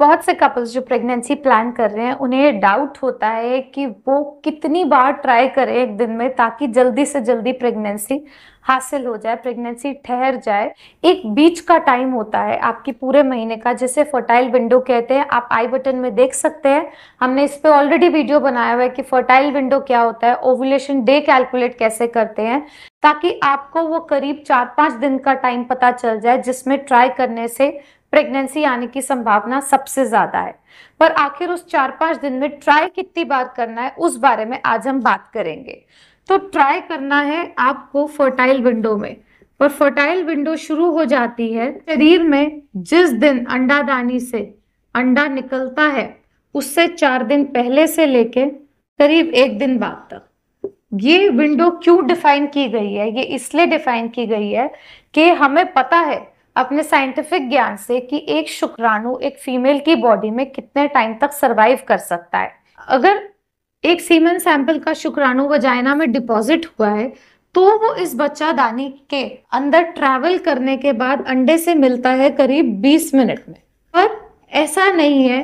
बहुत से कपल्स जो प्रेगनेंसी प्लान कर रहे हैं उन्हें डाउट होता है कि वो कितनी बार ट्राई करें एक दिन में ताकि जल्दी से जल्दी प्रेगनेंसी हासिल हो जाए प्रेगनेंसी ठहर जाए एक बीच का टाइम होता है आपकी पूरे महीने का जैसे फर्टाइल विंडो कहते हैं आप आई बटन में देख सकते हैं हमने इस पर ऑलरेडी वीडियो बनाया हुआ है कि फर्टाइल विंडो क्या होता है ओवुलेशन डे कैलकुलेट कैसे करते हैं ताकि आपको वो करीब चार पाँच दिन का टाइम पता चल जाए जिसमें ट्राई करने से प्रेगनेंसी आने की संभावना सबसे ज्यादा है पर आखिर उस चार पांच दिन में ट्राई कितनी बार करना है उस बारे में आज हम बात करेंगे तो ट्राई करना है आपको फर्टाइल विंडो में पर फर्टाइल विंडो शुरू हो जाती है शरीर में जिस दिन अंडादानी से अंडा निकलता है उससे चार दिन पहले से लेके करीब एक दिन बाद तक ये विंडो क्यों डिफाइन की गई है ये इसलिए डिफाइन की गई है कि हमें पता है अपने साइंटिफिक ज्ञान से कि एक शुक्राणु एक फीमेल की बॉडी में कितने टाइम तक सरवाइव कर सकता है अगर एक सीमन सैंपल का शुक्राणु वजाइना में डिपॉजिट हुआ है तो वो इस बच्चा दानी के अंदर ट्रैवल करने के बाद अंडे से मिलता है करीब 20 मिनट में पर ऐसा नहीं है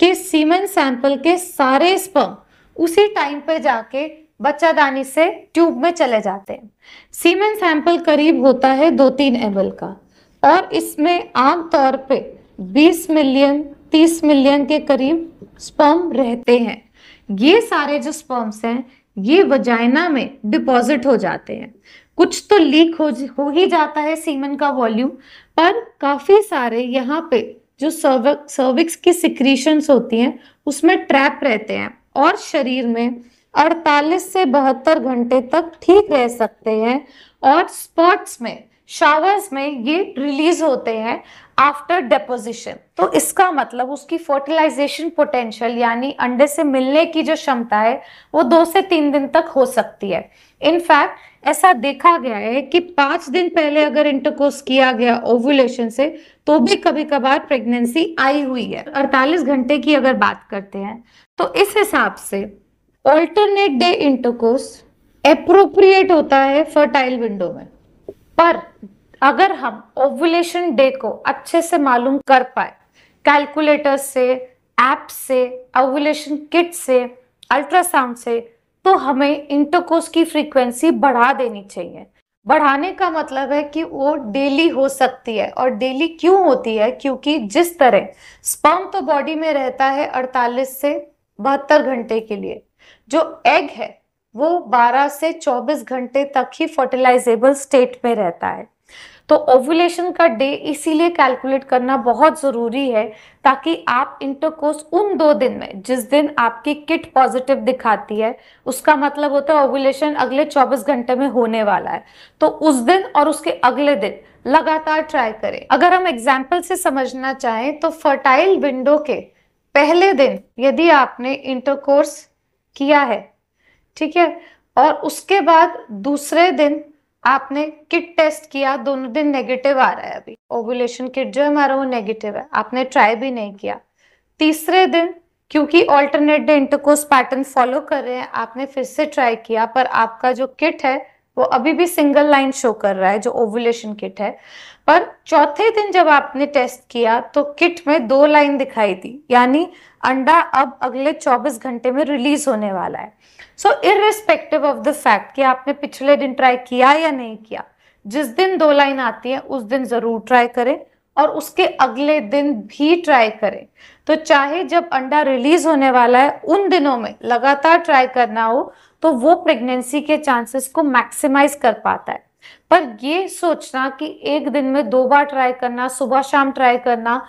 कि सीमन सैंपल के सारे स्पर्म उसी टाइम पर जाके बच्चा दानी से ट्यूब में चले जाते हैं सीमन सैंपल करीब होता है दो तीन एम का और इसमें आमतौर पे 20 मिलियन 30 मिलियन के करीब स्पर्म रहते हैं ये सारे जो स्पर्म्स हैं ये वजाइना में डिपॉजिट हो जाते हैं कुछ तो लीक हो हो ही जाता है सीमन का वॉल्यूम पर काफ़ी सारे यहाँ पे जो सर्विक सर्विक्स की सिक्रीशंस होती हैं उसमें ट्रैप रहते हैं और शरीर में 48 से बहत्तर घंटे तक ठीक रह सकते हैं और स्पॉट्स में शावर्स में ये रिलीज होते हैं आफ्टर डेपोजिशन तो इसका मतलब उसकी फर्टिलाइजेशन पोटेंशियल यानी अंडे से मिलने की जो क्षमता है वो दो से तीन दिन तक हो सकती है इनफैक्ट ऐसा देखा गया है कि पांच दिन पहले अगर इंटरकोर्स किया गया ओवुलेशन से तो भी कभी कभार प्रेगनेंसी आई हुई है 48 घंटे की अगर बात करते हैं तो इस हिसाब से ऑल्टरनेट डे इंटरकोर्स अप्रोप्रिएट होता है फर्टाइल विंडो में पर अगर हम ओवुलेशन डे को अच्छे से मालूम कर पाए कैलकुलेटर से ऐप से ओवुलेशन किट से अल्ट्रासाउंड से तो हमें इंटरकोर्स की फ्रीक्वेंसी बढ़ा देनी चाहिए बढ़ाने का मतलब है कि वो डेली हो सकती है और डेली क्यों होती है क्योंकि जिस तरह स्पर्म तो बॉडी में रहता है 48 से बहत्तर घंटे के लिए जो एग है वो 12 से 24 घंटे तक ही फर्टिलाइजेबल स्टेट में रहता है तो ओवुलेशन का डे इसीलिए कैलकुलेट करना बहुत ज़रूरी है ताकि आप इंटरकोर्स उन दो दिन में जिस दिन आपकी किट पॉजिटिव दिखाती है उसका मतलब होता है ओवुलेशन अगले 24 घंटे में होने वाला है तो उस दिन और उसके अगले दिन लगातार ट्राई करें अगर हम एग्जाम्पल से समझना चाहें तो फर्टाइल विंडो के पहले दिन यदि आपने इंटरकोर्स किया है ठीक है और उसके बाद दूसरे दिन आपने किट टेस्ट किया दोनों दिन नेगेटिव आ रहा है अभी ओवुलेशन किट जो है हमारा वो नेगेटिव है आपने ट्राई भी नहीं किया तीसरे दिन क्योंकि alternate day intercourse pattern follow कर रहे हैं आपने फिर से ट्राई किया पर आपका जो किट है वो अभी भी सिंगल लाइन शो कर रहा है जो ओवुलेशन किट है पर चौथे दिन जब आपने टेस्ट किया तो किट में दो लाइन दिखाई दी यानी अंडा अब अगले 24 घंटे में रिलीज होने वाला है so irrespective of the fact कि आपने पिछले दिन ट्राई किया या नहीं किया जिस दिन दो लाइन आती है उस दिन जरूर ट्राई करें और उसके अगले दिन भी ट्राई करें तो चाहे जब अंडा रिलीज होने वाला है उन दिनों में लगातार ट्राई करना हो तो वो प्रेगनेंसी के चांसेस को मैक्सिमाइज कर पाता है पर ये सोचना कि एक दिन में दो बार ट्राई करना सुबह शाम ट्राई करना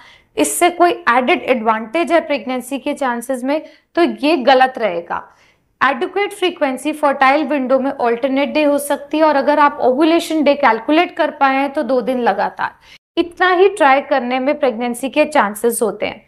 इससे कोई एडेड एडवांटेज है प्रेगनेंसी के चांसेस में तो ये गलत रहेगा एडुकेट फ्रीक्वेंसी फर्टाइल विंडो में ऑल्टरनेट डे हो सकती है और अगर आप ओवुलेशन डे कैलकुलेट कर पाए हैं तो दो दिन लगातार इतना ही ट्राई करने में प्रेगनेंसी के चांसेस होते हैं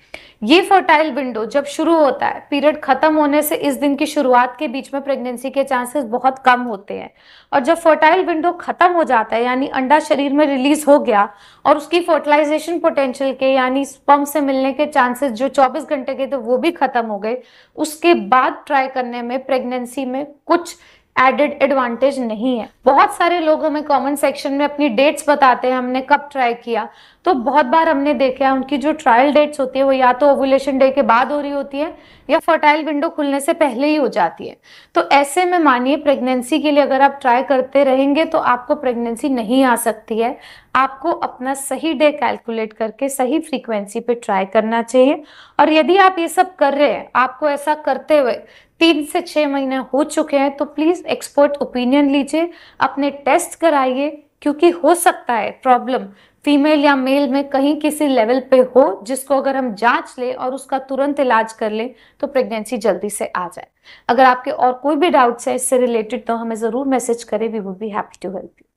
ये फर्टाइल विंडो जब शुरू होता है पीरियड खत्म होने से इस दिन की शुरुआत के बीच में प्रेगनेंसी के चांसेस बहुत कम होते हैं और जब फर्टाइल विंडो खत्म हो जाता है यानी अंडा शरीर में रिलीज हो गया और उसकी फर्टिलाइजेशन पोटेंशियल के यानी स्पम से मिलने के चांसेस जो 24 घंटे के थे वो भी खत्म हो गए उसके बाद ट्राई करने में प्रेगनेंसी में कुछ एडेड एडवांटेज नहीं है बहुत सारे लोग हमें कमेंट सेक्शन में अपनी डेट्स बताते हैं हमने कब ट्राई किया तो बहुत बार हमने देखा है उनकी जो ट्रायल डेट्स होती है वो या तो ओवुलेशन डे के बाद हो रही होती है या फर्टाइल विंडो खुलने से पहले ही हो जाती है तो ऐसे में मानिए प्रेगनेंसी के लिए अगर आप ट्राई करते रहेंगे तो आपको प्रेगनेंसी नहीं आ सकती है आपको अपना सही डे कैलकुलेट करके सही फ्रीक्वेंसी पे ट्राई करना चाहिए और यदि आप ये सब कर रहे हैं आपको ऐसा करते हुए तीन से छः महीने हो चुके हैं तो प्लीज़ एक्सपर्ट ओपिनियन लीजिए अपने टेस्ट कराइए क्योंकि हो सकता है प्रॉब्लम फीमेल या मेल में कहीं किसी लेवल पे हो जिसको अगर हम जांच लें और उसका तुरंत इलाज कर ले तो प्रेगनेंसी जल्दी से आ जाए अगर आपके और कोई भी डाउट्स है इससे रिलेटेड तो हमें ज़रूर मैसेज करें we would be happy to help you